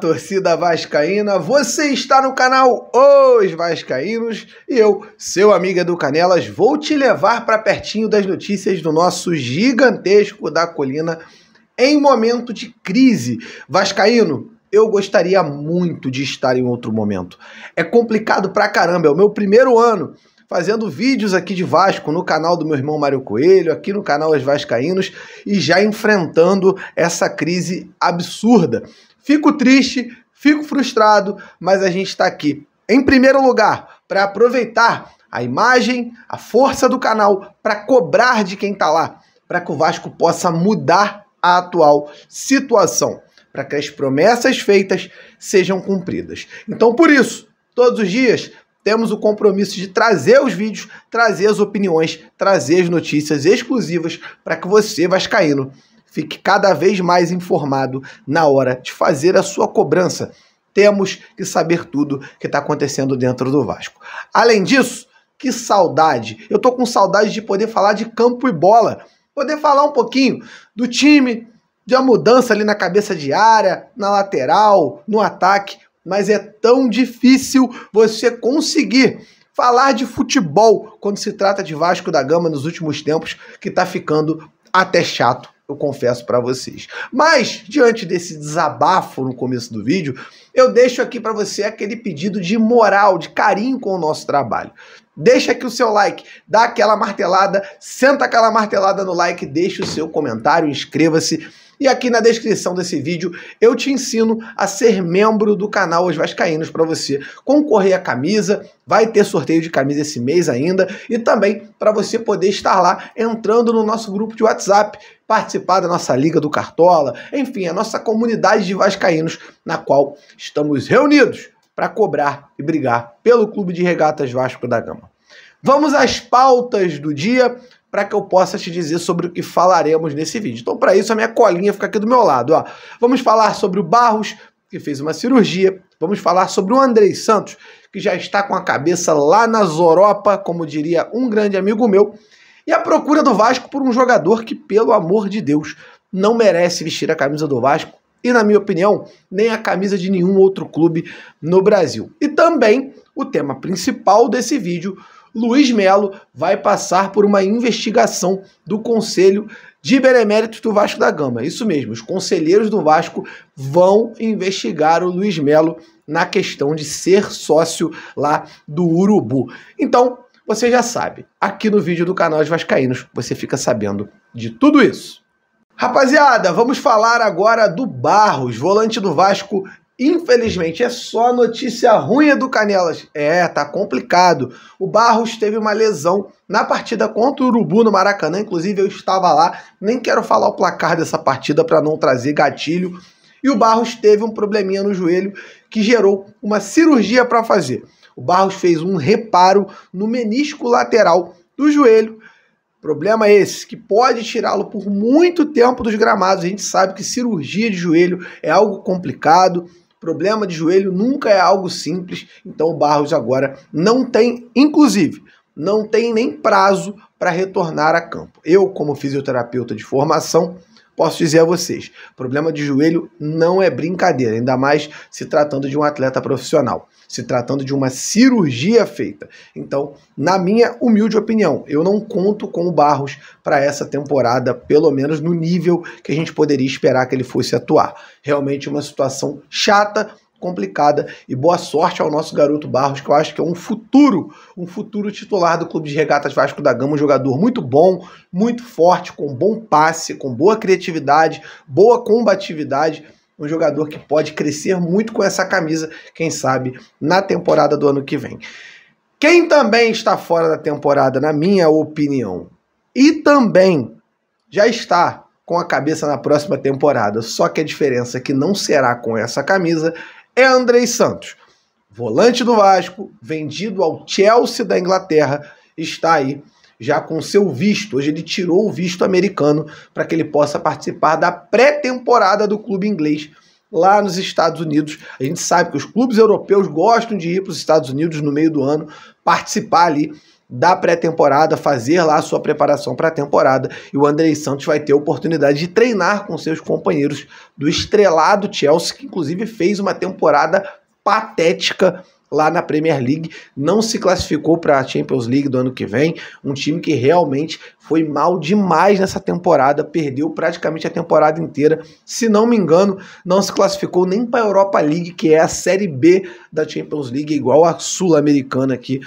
torcida vascaína. Você está no canal Os Vascaínos e eu, seu amigo do Canelas, vou te levar para pertinho das notícias do nosso gigantesco da colina em momento de crise. Vascaíno, eu gostaria muito de estar em outro momento. É complicado pra caramba, é o meu primeiro ano fazendo vídeos aqui de Vasco no canal do meu irmão Mário Coelho, aqui no canal Os Vascaínos e já enfrentando essa crise absurda fico triste, fico frustrado, mas a gente está aqui. Em primeiro lugar, para aproveitar a imagem, a força do canal, para cobrar de quem está lá, para que o Vasco possa mudar a atual situação, para que as promessas feitas sejam cumpridas. Então, por isso, todos os dias temos o compromisso de trazer os vídeos, trazer as opiniões, trazer as notícias exclusivas para que você, vascaíno, Fique cada vez mais informado na hora de fazer a sua cobrança. Temos que saber tudo que está acontecendo dentro do Vasco. Além disso, que saudade! Eu tô com saudade de poder falar de campo e bola, poder falar um pouquinho do time, de uma mudança ali na cabeça de área, na lateral, no ataque, mas é tão difícil você conseguir falar de futebol quando se trata de Vasco da Gama nos últimos tempos que tá ficando até chato eu confesso para vocês. Mas, diante desse desabafo no começo do vídeo, eu deixo aqui para você aquele pedido de moral, de carinho com o nosso trabalho. Deixa aqui o seu like, dá aquela martelada, senta aquela martelada no like, deixa o seu comentário, inscreva-se e aqui na descrição desse vídeo eu te ensino a ser membro do canal Os Vascaínos para você concorrer à camisa, vai ter sorteio de camisa esse mês ainda e também para você poder estar lá entrando no nosso grupo de WhatsApp, participar da nossa Liga do Cartola, enfim, a nossa comunidade de vascaínos na qual estamos reunidos para cobrar e brigar pelo Clube de Regatas Vasco da Gama. Vamos às pautas do dia para que eu possa te dizer sobre o que falaremos nesse vídeo. Então, para isso, a minha colinha fica aqui do meu lado. Ó. Vamos falar sobre o Barros, que fez uma cirurgia. Vamos falar sobre o Andrei Santos, que já está com a cabeça lá na Zoropa, como diria um grande amigo meu. E a procura do Vasco por um jogador que, pelo amor de Deus, não merece vestir a camisa do Vasco e, na minha opinião, nem a camisa de nenhum outro clube no Brasil. E também o tema principal desse vídeo Luiz Melo vai passar por uma investigação do Conselho de Benemérito do Vasco da Gama. Isso mesmo, os conselheiros do Vasco vão investigar o Luiz Melo na questão de ser sócio lá do Urubu. Então, você já sabe, aqui no vídeo do canal de Vascaínos você fica sabendo de tudo isso. Rapaziada, vamos falar agora do Barros, volante do Vasco Infelizmente, é só notícia ruim do Canelas. É, tá complicado. O Barros teve uma lesão na partida contra o Urubu no Maracanã. Inclusive, eu estava lá. Nem quero falar o placar dessa partida para não trazer gatilho. E o Barros teve um probleminha no joelho que gerou uma cirurgia para fazer. O Barros fez um reparo no menisco lateral do joelho Problema esse que pode tirá-lo por muito tempo dos gramados. A gente sabe que cirurgia de joelho é algo complicado, Problema de joelho nunca é algo simples, então o Barros agora não tem, inclusive, não tem nem prazo para retornar a campo. Eu, como fisioterapeuta de formação, posso dizer a vocês: problema de joelho não é brincadeira, ainda mais se tratando de um atleta profissional, se tratando de uma cirurgia feita. Então, na minha humilde opinião, eu não conto com o Barros para essa temporada, pelo menos no nível que a gente poderia esperar que ele fosse atuar. Realmente uma situação chata, complicada. E boa sorte ao nosso garoto Barros, que eu acho que é um futuro, um futuro titular do Clube de Regatas Vasco da Gama, um jogador muito bom, muito forte, com bom passe, com boa criatividade, boa combatividade. Um jogador que pode crescer muito com essa camisa, quem sabe, na temporada do ano que vem. Quem também está fora da temporada, na minha opinião, e também já está com a cabeça na próxima temporada. Só que a diferença é que não será com essa camisa é Andrei Santos. Volante do Vasco, vendido ao Chelsea da Inglaterra, está aí já com seu visto. Hoje ele tirou o visto americano para que ele possa participar da pré-temporada do clube inglês lá nos Estados Unidos. A gente sabe que os clubes europeus gostam de ir para os Estados Unidos no meio do ano participar ali da pré-temporada, fazer lá a sua preparação para a temporada. E o Andrei Santos vai ter a oportunidade de treinar com seus companheiros do estrelado Chelsea, que inclusive fez uma temporada patética lá na Premier League, não se classificou para a Champions League do ano que vem, um time que realmente foi mal demais nessa temporada, perdeu praticamente a temporada inteira, se não me engano, não se classificou nem para a Europa League, que é a Série B da Champions League, igual a Sul-Americana aqui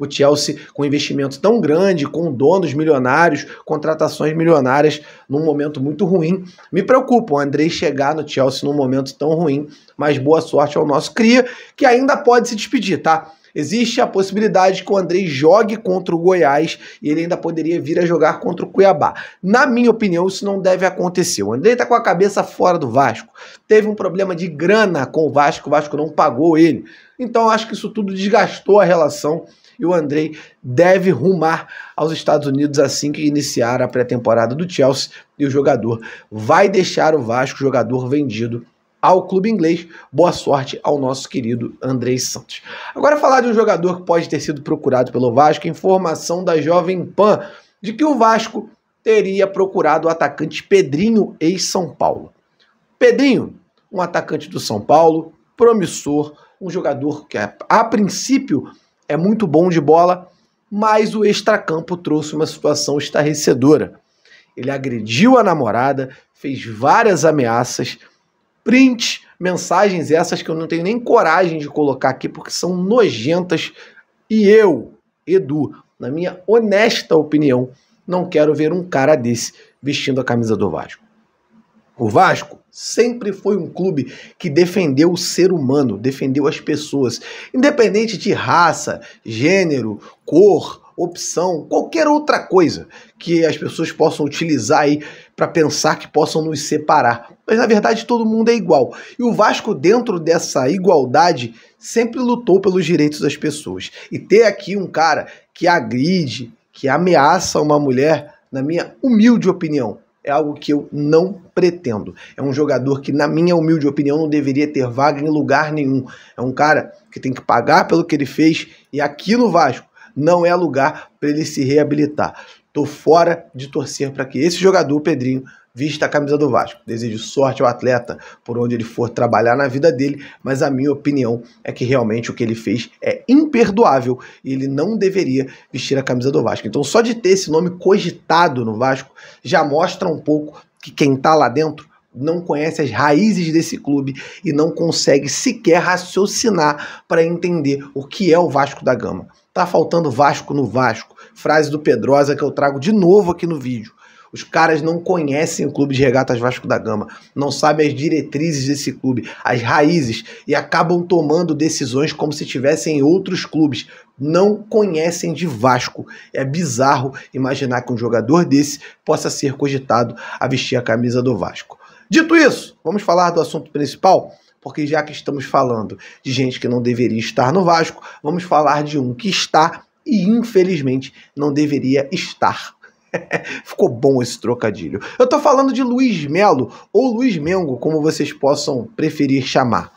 o Chelsea com um investimento tão grande, com donos milionários, contratações milionárias num momento muito ruim. Me preocupa o André chegar no Chelsea num momento tão ruim, mas boa sorte ao nosso cria, que ainda pode se despedir, tá? Existe a possibilidade que o Andrei jogue contra o Goiás e ele ainda poderia vir a jogar contra o Cuiabá. Na minha opinião, isso não deve acontecer. O Andrei está com a cabeça fora do Vasco. Teve um problema de grana com o Vasco, o Vasco não pagou ele. Então acho que isso tudo desgastou a relação e o Andrei deve rumar aos Estados Unidos assim que iniciar a pré-temporada do Chelsea e o jogador vai deixar o Vasco, jogador vendido ao clube inglês. Boa sorte ao nosso querido Andrei Santos. Agora falar de um jogador que pode ter sido procurado pelo Vasco, informação da Jovem Pan de que o Vasco teria procurado o atacante Pedrinho ex-São Paulo. Pedrinho, um atacante do São Paulo, promissor, um jogador que a princípio é muito bom de bola, mas o extracampo trouxe uma situação estarrecedora. Ele agrediu a namorada, fez várias ameaças, print, mensagens essas que eu não tenho nem coragem de colocar aqui porque são nojentas e eu, Edu, na minha honesta opinião, não quero ver um cara desse vestindo a camisa do Vasco. O Vasco sempre foi um clube que defendeu o ser humano, defendeu as pessoas, independente de raça, gênero, cor, opção, qualquer outra coisa que as pessoas possam utilizar aí para pensar que possam nos separar. Mas na verdade todo mundo é igual. E o Vasco, dentro dessa igualdade, sempre lutou pelos direitos das pessoas. E ter aqui um cara que agride, que ameaça uma mulher, na minha humilde opinião, é algo que eu não pretendo. É um jogador que, na minha humilde opinião, não deveria ter vaga em lugar nenhum. É um cara que tem que pagar pelo que ele fez e aqui no Vasco não é lugar para ele se reabilitar. Tô fora de torcer para que esse jogador, Pedrinho, Vista a camisa do Vasco. Desejo sorte ao atleta por onde ele for trabalhar na vida dele, mas a minha opinião é que realmente o que ele fez é imperdoável e ele não deveria vestir a camisa do Vasco. Então, só de ter esse nome cogitado no Vasco já mostra um pouco que quem está lá dentro não conhece as raízes desse clube e não consegue sequer raciocinar para entender o que é o Vasco da Gama. Tá faltando Vasco no Vasco. Frase do Pedrosa que eu trago de novo aqui no vídeo. Os caras não conhecem o Clube de Regatas Vasco da Gama, não sabem as diretrizes desse clube, as raízes, e acabam tomando decisões como se tivessem outros clubes. Não conhecem de Vasco. É bizarro imaginar que um jogador desse possa ser cogitado a vestir a camisa do Vasco. Dito isso, vamos falar do assunto principal? porque já que estamos falando de gente que não deveria estar no Vasco, vamos falar de um que está e infelizmente não deveria estar Ficou bom esse trocadilho. Eu tô falando de Luiz Melo ou Luiz Mengo, como vocês possam preferir chamar.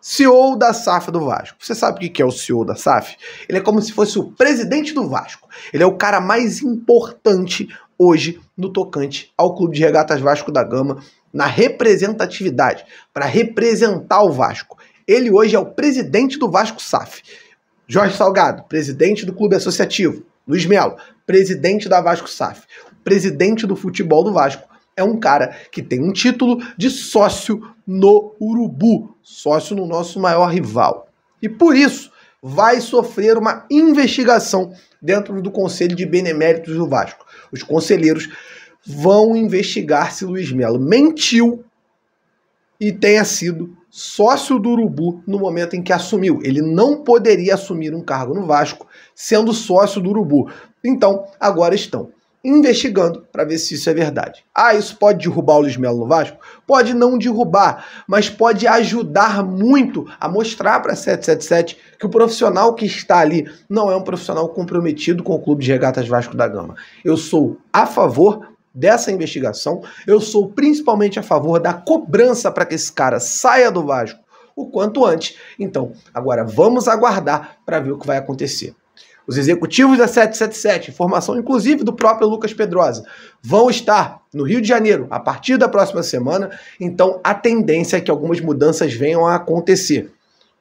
CEO da SAF do Vasco. Você sabe o que é o CEO da SAF? Ele é como se fosse o presidente do Vasco. Ele é o cara mais importante hoje no tocante ao Clube de Regatas Vasco da Gama, na representatividade, para representar o Vasco. Ele hoje é o presidente do Vasco SAF. Jorge Salgado, presidente do clube associativo. Luiz Melo, presidente da Vasco SAF, presidente do futebol do Vasco, é um cara que tem um título de sócio no Urubu, sócio no nosso maior rival. E por isso vai sofrer uma investigação dentro do Conselho de Beneméritos do Vasco. Os conselheiros vão investigar se Luiz Melo mentiu e tenha sido sócio do Urubu no momento em que assumiu. Ele não poderia assumir um cargo no Vasco sendo sócio do Urubu. Então, agora estão investigando para ver se isso é verdade. Ah, isso pode derrubar o Luiz Melo no Vasco? Pode não derrubar, mas pode ajudar muito a mostrar para 777 que o profissional que está ali não é um profissional comprometido com o Clube de Regatas Vasco da Gama. Eu sou a favor dessa investigação. Eu sou principalmente a favor da cobrança para que esse cara saia do Vasco o quanto antes. Então, agora vamos aguardar para ver o que vai acontecer. Os executivos da 777, informação inclusive do próprio Lucas Pedrosa, vão estar no Rio de Janeiro a partir da próxima semana, então a tendência é que algumas mudanças venham a acontecer.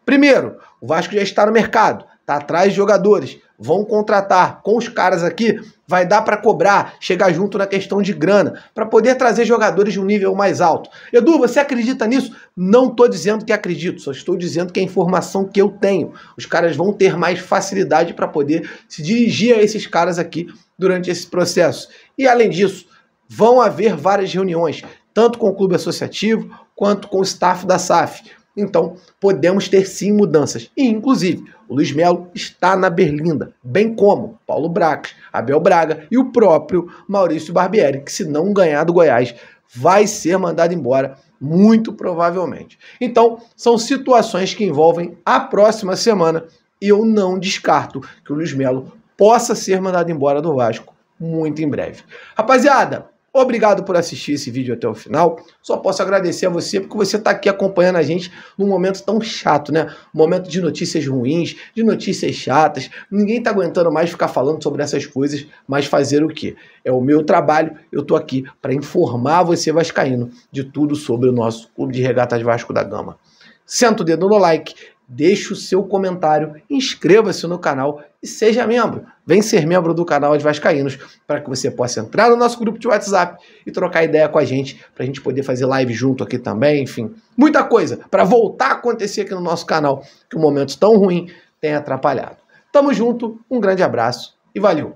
Primeiro, o Vasco já está no mercado tá atrás de jogadores. Vão contratar com os caras aqui, vai dar para cobrar, chegar junto na questão de grana, para poder trazer jogadores de um nível mais alto. Edu, você acredita nisso? Não estou dizendo que acredito, só estou dizendo que é a informação que eu tenho. Os caras vão ter mais facilidade para poder se dirigir a esses caras aqui durante esse processo. E além disso, vão haver várias reuniões, tanto com o clube associativo quanto com o staff da SAF então, podemos ter sim mudanças. E, inclusive, o Luiz Melo está na Berlinda, bem como Paulo Bracas, Abel Braga e o próprio Maurício Barbieri, que se não ganhar do Goiás, vai ser mandado embora, muito provavelmente. Então, são situações que envolvem a próxima semana e eu não descarto que o Luiz Melo possa ser mandado embora do Vasco muito em breve. Rapaziada, Obrigado por assistir esse vídeo até o final. Só posso agradecer a você porque você está aqui acompanhando a gente num momento tão chato, né? Um momento de notícias ruins, de notícias chatas. Ninguém está aguentando mais ficar falando sobre essas coisas, mas fazer o quê? É o meu trabalho. Eu estou aqui para informar você, Vascaíno, de tudo sobre o nosso Clube de Regatas Vasco da Gama. Senta o dedo no like deixe o seu comentário, inscreva-se no canal e seja membro. Vem ser membro do canal de Vascaínos para que você possa entrar no nosso grupo de WhatsApp e trocar ideia com a gente, para a gente poder fazer live junto aqui também, enfim. Muita coisa para voltar a acontecer aqui no nosso canal, que um momento tão ruim tem atrapalhado. Tamo junto, um grande abraço e valeu!